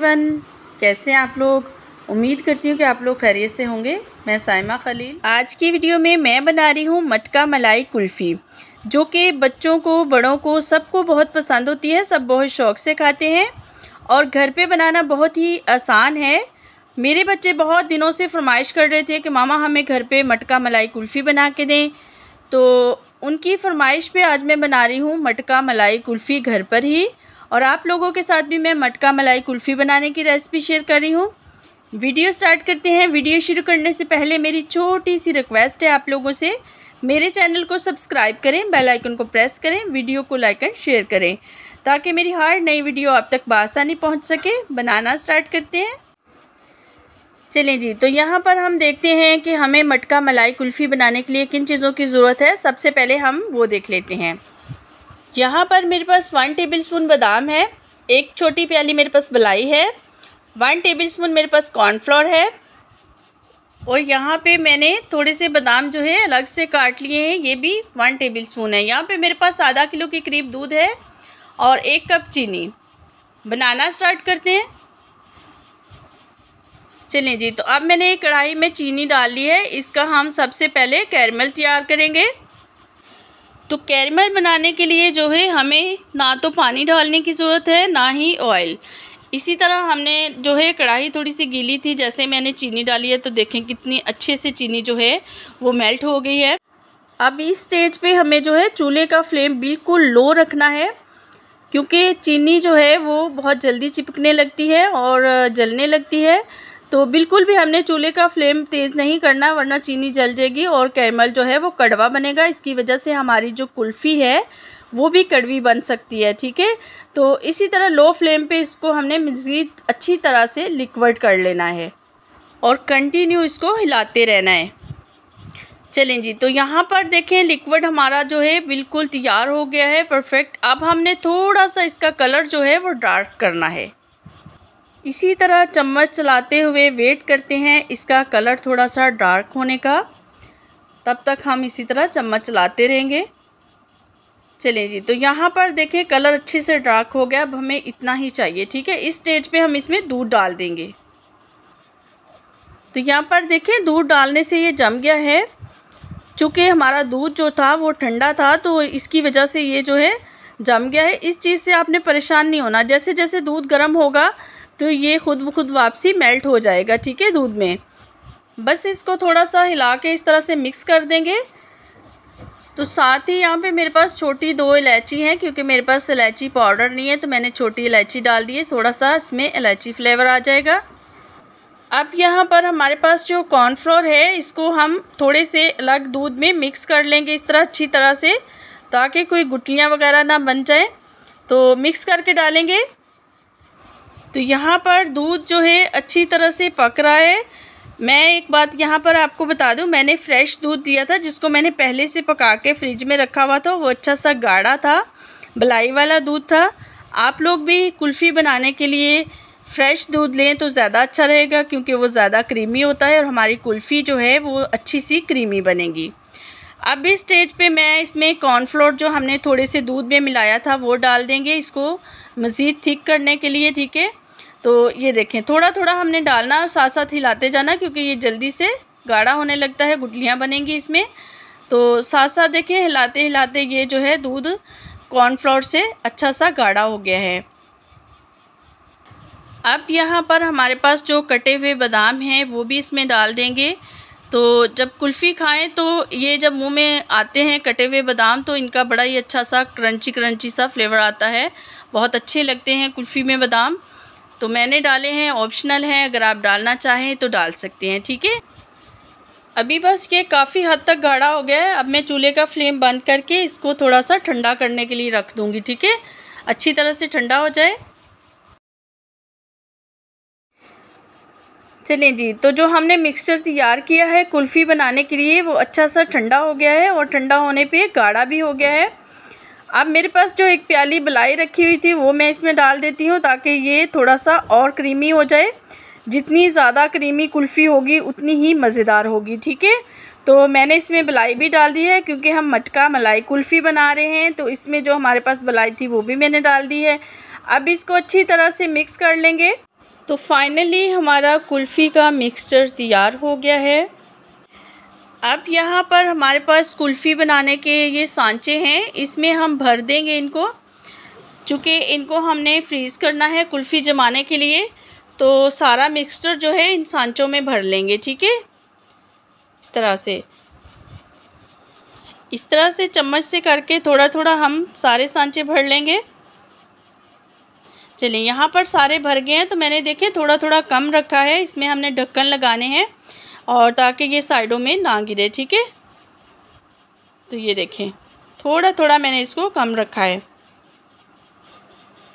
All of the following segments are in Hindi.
एवरीवन कैसे हैं आप लोग उम्मीद करती हूँ कि आप लोग खैरियत से होंगे मैं साइमा खलील आज की वीडियो में मैं बना रही हूँ मटका मलाई कुल्फ़ी जो कि बच्चों को बड़ों को सबको बहुत पसंद होती है सब बहुत शौक़ से खाते हैं और घर पे बनाना बहुत ही आसान है मेरे बच्चे बहुत दिनों से फरमाइश कर रहे थे कि मामा हमें घर पर मटका मलाई कुल्फ़ी बना के दें तो उनकी फरमाइश पर आज मैं बना रही हूँ मटका मलाई कुल्फ़ी घर पर ही और आप लोगों के साथ भी मैं मटका मलाई कुल्फ़ी बनाने की रेसिपी शेयर कर रही हूँ वीडियो स्टार्ट करते हैं वीडियो शुरू करने से पहले मेरी छोटी सी रिक्वेस्ट है आप लोगों से मेरे चैनल को सब्सक्राइब करें बेल आइकन को प्रेस करें वीडियो को लाइक एंड शेयर करें ताकि मेरी हर नई वीडियो आप तक बसानी पहुंच सके बनाना स्टार्ट करते हैं चलिए जी तो यहाँ पर हम देखते हैं कि हमें मटका मलाई कुल्फ़ी बनाने के लिए किन चीज़ों की ज़रूरत है सबसे पहले हम वो देख लेते हैं यहाँ पर मेरे पास वन टेबल स्पून बादाम है एक छोटी प्याली मेरे पास बलाई है वन टेबल स्पून मेरे पास कॉर्नफ्लोर है और यहाँ पे मैंने थोड़े से बादाम जो है अलग से काट लिए हैं ये भी वन टेबल स्पून है यहाँ पे मेरे पास आधा किलो के करीब दूध है और एक कप चीनी बनाना स्टार्ट करते हैं चलें जी तो अब मैंने कढ़ाई में चीनी डाल ली है इसका हम सबसे पहले कैरमल तैयार करेंगे तो कैरमल बनाने के लिए जो है हमें ना तो पानी डालने की ज़रूरत है ना ही ऑयल इसी तरह हमने जो है कढ़ाई थोड़ी सी गीली थी जैसे मैंने चीनी डाली है तो देखें कितनी अच्छे से चीनी जो है वो मेल्ट हो गई है अब इस स्टेज पे हमें जो है चूल्हे का फ्लेम बिल्कुल लो रखना है क्योंकि चीनी जो है वो बहुत जल्दी चिपकने लगती है और जलने लगती है तो बिल्कुल भी हमने चूल्हे का फ्लेम तेज़ नहीं करना वरना चीनी जल जाएगी और कैमल जो है वो कड़वा बनेगा इसकी वजह से हमारी जो कुल्फ़ी है वो भी कड़वी बन सकती है ठीक है तो इसी तरह लो फ्लेम पे इसको हमने मज़ीद अच्छी तरह से लिक्वड कर लेना है और कंटिन्यू इसको हिलाते रहना है चलें जी तो यहाँ पर देखें लिक्विड हमारा जो है बिल्कुल तैयार हो गया है परफेक्ट अब हमने थोड़ा सा इसका कलर जो है वो डार्क करना है इसी तरह चम्मच चलाते हुए वेट करते हैं इसका कलर थोड़ा सा डार्क होने का तब तक हम इसी तरह चम्मच चलाते रहेंगे चलिए जी तो यहाँ पर देखें कलर अच्छे से डार्क हो गया अब हमें इतना ही चाहिए ठीक है इस स्टेज पे हम इसमें दूध डाल देंगे तो यहाँ पर देखें दूध डालने से ये जम गया है चूँकि हमारा दूध जो था वो ठंडा था तो इसकी वजह से ये जो है जम गया है इस चीज़ से आपने परेशान नहीं होना जैसे जैसे दूध गर्म होगा तो ये खुद ब खुद वापसी मेल्ट हो जाएगा ठीक है दूध में बस इसको थोड़ा सा हिला के इस तरह से मिक्स कर देंगे तो साथ ही यहाँ पे मेरे पास छोटी दो इलायची हैं क्योंकि मेरे पास इलायची पाउडर नहीं है तो मैंने छोटी इलायची डाल दी है थोड़ा सा इसमें इलायची फ्लेवर आ जाएगा अब यहाँ पर हमारे पास जो कॉर्नफ्लोर है इसको हम थोड़े से अलग दूध में मिक्स कर लेंगे इस तरह अच्छी तरह से ताकि कोई गुटलियाँ वगैरह ना बन जाए तो मिक्स करके डालेंगे तो यहाँ पर दूध जो है अच्छी तरह से पक रहा है मैं एक बात यहाँ पर आपको बता दूँ मैंने फ्रेश दूध दिया था जिसको मैंने पहले से पका के फ्रिज में रखा हुआ था वो अच्छा सा गाढ़ा था बलाई वाला दूध था आप लोग भी कुल्फ़ी बनाने के लिए फ्रेश दूध लें तो ज़्यादा अच्छा रहेगा क्योंकि वो ज़्यादा क्रीमी होता है और हमारी कुल्फ़ी जो है वो अच्छी सी क्रीमी बनेगी अब इस स्टेज पे मैं इसमें कॉर्नफ्लोर जो हमने थोड़े से दूध में मिलाया था वो डाल देंगे इसको मज़ीद थिक करने के लिए ठीक है तो ये देखें थोड़ा थोड़ा हमने डालना और साथ साथ हिलाते जाना क्योंकि ये जल्दी से गाढ़ा होने लगता है गुटलियाँ बनेंगी इसमें तो साथ साथ देखें हिलाते हिलाते ये जो है दूध कॉर्नफ्लोर से अच्छा सा गाढ़ा हो गया है अब यहाँ पर हमारे पास जो कटे हुए बादाम हैं वो भी इसमें डाल देंगे तो जब कुल्फ़ी खाएं तो ये जब मुंह में आते हैं कटे हुए बादाम तो इनका बड़ा ही अच्छा सा क्रंची क्रंची सा फ्लेवर आता है बहुत अच्छे लगते हैं कुल्फ़ी में बादाम तो मैंने डाले हैं ऑप्शनल हैं अगर आप डालना चाहें तो डाल सकते हैं ठीक है अभी बस ये काफ़ी हद तक गाढ़ा हो गया है अब मैं चूल्हे का फ्लेम बंद करके इसको थोड़ा सा ठंडा करने के लिए रख दूँगी ठीक है अच्छी तरह से ठंडा हो जाए चलें जी तो जो हमने मिक्सचर तैयार किया है कुल्फ़ी बनाने के लिए वो अच्छा सा ठंडा हो गया है और ठंडा होने पे गाढ़ा भी हो गया है अब मेरे पास जो एक प्याली बलाई रखी हुई थी वो मैं इसमें डाल देती हूँ ताकि ये थोड़ा सा और क्रीमी हो जाए जितनी ज़्यादा क्रीमी कुल्फ़ी होगी उतनी ही मज़ेदार होगी ठीक है तो मैंने इसमें बलाई भी डाल दी है क्योंकि हम मटका मलाई कुल्फ़ी बना रहे हैं तो इसमें जो हमारे पास बलाई थी वो भी मैंने डाल दी है अब इसको अच्छी तरह से मिक्स कर लेंगे तो फाइनली हमारा कुल्फ़ी का मिक्सचर तैयार हो गया है अब यहाँ पर हमारे पास कुल्फ़ी बनाने के ये सांचे हैं इसमें हम भर देंगे इनको चूँकि इनको हमने फ्रीज़ करना है कुल्फ़ी जमाने के लिए तो सारा मिक्सचर जो है इन सांचों में भर लेंगे ठीक है इस तरह से इस तरह से चम्मच से करके थोड़ा थोड़ा हम सारे सांचे भर लेंगे चलिए यहाँ पर सारे भर गए हैं तो मैंने देखे थोड़ा थोड़ा कम रखा है इसमें हमने ढक्कन लगाने हैं और ताकि ये साइडों में ना गिरे ठीक है तो ये देखें थोड़ा थोड़ा मैंने इसको कम रखा है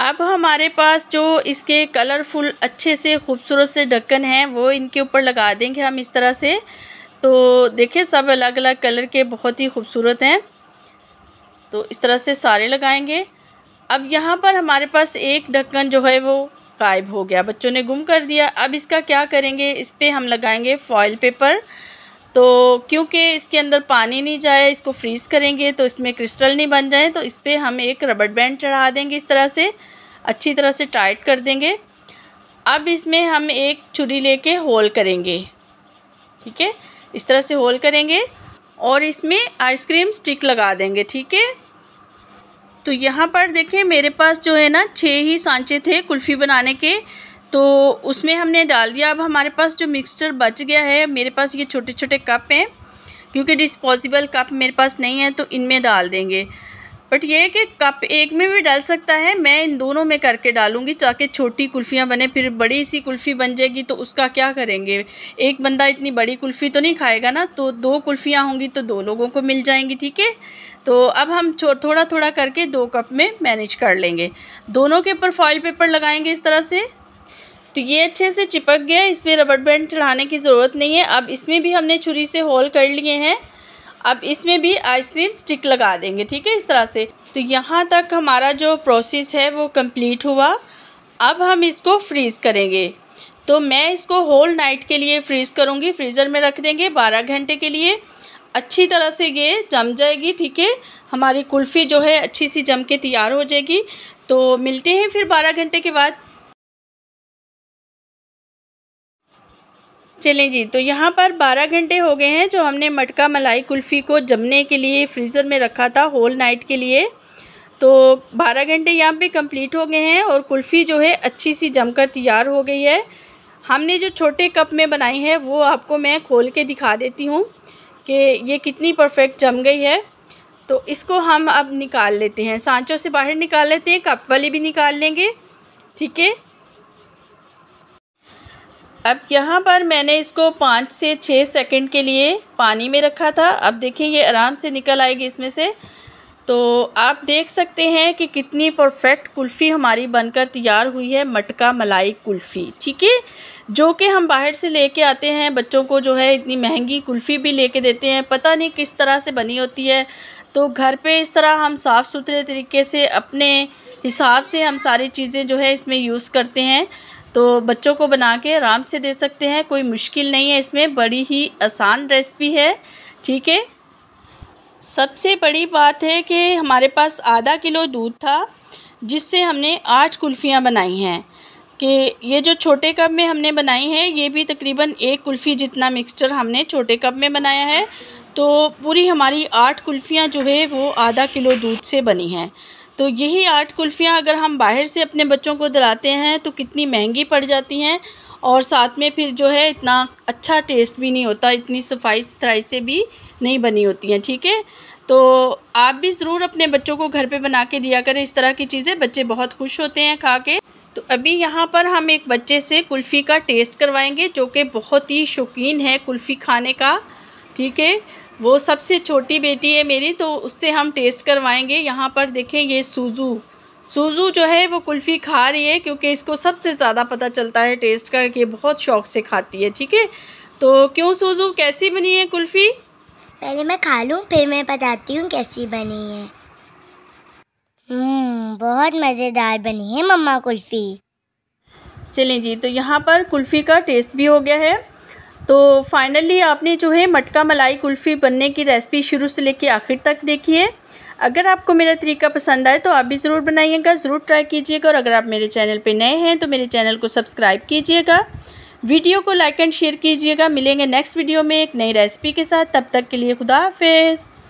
अब हमारे पास जो इसके कलरफुल अच्छे से खूबसूरत से ढक्कन हैं वो इनके ऊपर लगा देंगे हम इस तरह से तो देखिए सब अलग अलग कलर के बहुत ही खूबसूरत हैं तो इस तरह से सारे लगाएंगे अब यहाँ पर हमारे पास एक ढक्कन जो है वो गायब हो गया बच्चों ने गुम कर दिया अब इसका क्या करेंगे इस पर हम लगाएंगे फॉयल पेपर तो क्योंकि इसके अंदर पानी नहीं जाए इसको फ्रीज़ करेंगे तो इसमें क्रिस्टल नहीं बन जाए तो इस पर हम एक रबड़ बैंड चढ़ा देंगे इस तरह से अच्छी तरह से टाइट कर देंगे अब इसमें हम एक छुरी लेके होल करेंगे ठीक है इस तरह से होल करेंगे और इसमें आइसक्रीम स्टिक लगा देंगे ठीक है तो यहाँ पर देखें मेरे पास जो है ना छः ही सांचे थे कुल्फ़ी बनाने के तो उसमें हमने डाल दिया अब हमारे पास जो मिक्सचर बच गया है मेरे पास ये छोटे छोटे कप हैं क्योंकि डिस्पोजिबल कप मेरे पास नहीं है तो इनमें डाल देंगे बट ये कि कप एक में भी डाल सकता है मैं इन दोनों में करके डालूंगी ताकि छोटी कुल्फ़ियाँ बने फिर बड़ी सी कुल्फ़ी बन जाएगी तो उसका क्या करेंगे एक बंदा इतनी बड़ी कुल्फ़ी तो नहीं खाएगा ना तो दो कुल्फ़ियाँ होंगी तो दो लोगों को मिल जाएंगी ठीक है तो अब हम थोड़ा थोड़ा करके दो कप में मैनेज कर लेंगे दोनों के ऊपर फॉइल पेपर लगाएंगे इस तरह से तो ये अच्छे से चिपक गया इसमें रबड़ बैंड चढ़ाने की ज़रूरत नहीं है अब इसमें भी हमने छुरी से होल कर लिए हैं अब इसमें भी आइसक्रीम स्टिक लगा देंगे ठीक है इस तरह से तो यहाँ तक हमारा जो प्रोसेस है वो कंप्लीट हुआ अब हम इसको फ्रीज़ करेंगे तो मैं इसको होल नाइट के लिए फ्रीज़ करूँगी फ्रीज़र में रख देंगे बारह घंटे के लिए अच्छी तरह से ये जम जाएगी ठीक है हमारी कुल्फ़ी जो है अच्छी सी जम के तैयार हो जाएगी तो मिलते हैं फिर बारह घंटे के बाद चलें जी तो यहाँ पर 12 घंटे हो गए हैं जो हमने मटका मलाई कुल्फ़ी को जमने के लिए फ्रीज़र में रखा था होल नाइट के लिए तो 12 घंटे यहाँ पे कंप्लीट हो गए हैं और कुल्फ़ी जो है अच्छी सी जमकर तैयार हो गई है हमने जो छोटे कप में बनाई है वो आपको मैं खोल के दिखा देती हूँ कि ये कितनी परफेक्ट जम गई है तो इसको हम अब निकाल लेते हैं सांचों से बाहर निकाल लेते हैं कप वाली भी निकाल लेंगे ठीक है अब यहाँ पर मैंने इसको पाँच से छः सेकंड के लिए पानी में रखा था अब देखें ये आराम से निकल आएगी इसमें से तो आप देख सकते हैं कि कितनी परफेक्ट कुल्फ़ी हमारी बनकर तैयार हुई है मटका मलाई कुल्फ़ी ठीक है जो कि हम बाहर से लेके आते हैं बच्चों को जो है इतनी महंगी कुल्फ़ी भी लेके देते हैं पता नहीं किस तरह से बनी होती है तो घर पे इस तरह हम साफ़ सुथरे तरीके से अपने हिसाब से हम सारी चीज़ें जो है इसमें यूज़ करते हैं तो बच्चों को बना के आराम से दे सकते हैं कोई मुश्किल नहीं है इसमें बड़ी ही आसान रेसिपी है ठीक है सबसे बड़ी बात है कि हमारे पास आधा किलो दूध था जिससे हमने आठ कुल्फ़ियाँ बनाई हैं कि ये जो छोटे कप में हमने बनाई है ये भी तकरीबन एक कुल्फ़ी जितना मिक्सचर हमने छोटे कप में बनाया है तो पूरी हमारी आठ कुल्फ़ियाँ जो है वो आधा किलो दूध से बनी हैं तो यही आठ कुल्फ़ियाँ अगर हम बाहर से अपने बच्चों को दिलाते हैं तो कितनी महंगी पड़ जाती हैं और साथ में फिर जो है इतना अच्छा टेस्ट भी नहीं होता इतनी सफाई सुथराई से भी नहीं बनी होती हैं ठीक है तो आप भी ज़रूर अपने बच्चों को घर पे बना के दिया करें इस तरह की चीज़ें बच्चे बहुत खुश होते हैं खा के तो अभी यहाँ पर हम एक बच्चे से कुल्फ़ी का टेस्ट करवाएंगे जो कि बहुत ही शौकीन है कुल्फ़ी खाने का ठीक है वो सबसे छोटी बेटी है मेरी तो उससे हम टेस्ट करवाएंगे यहाँ पर देखें ये सूजू सूजू जो है वो कुल्फ़ी खा रही है क्योंकि इसको सबसे ज़्यादा पता चलता है टेस्ट का कि बहुत शौक से खाती है ठीक है तो क्यों सूजू कैसी बनी है कुल्फ़ी पहले मैं खा लूँ फिर मैं बताती हूँ कैसी बनी है हम्म, बहुत मज़ेदार बनी है मम्मा कुल्फ़ी चलें जी तो यहाँ पर कुल्फ़ी का टेस्ट भी हो गया है तो फाइनली आपने जो है मटका मलाई कुल्फ़ी बनने की रेसिपी शुरू से लेकर आखिर तक देखी है अगर आपको मेरा तरीका पसंद आए तो आप भी ज़रूर बनाइएगा ज़रूर ट्राई कीजिएगा और अगर आप मेरे चैनल पर नए हैं तो मेरे चैनल को सब्सक्राइब कीजिएगा वीडियो को लाइक एंड शेयर कीजिएगा मिलेंगे नेक्स्ट वीडियो में एक नई रेसिपी के साथ तब तक के लिए खुदा हाफिज़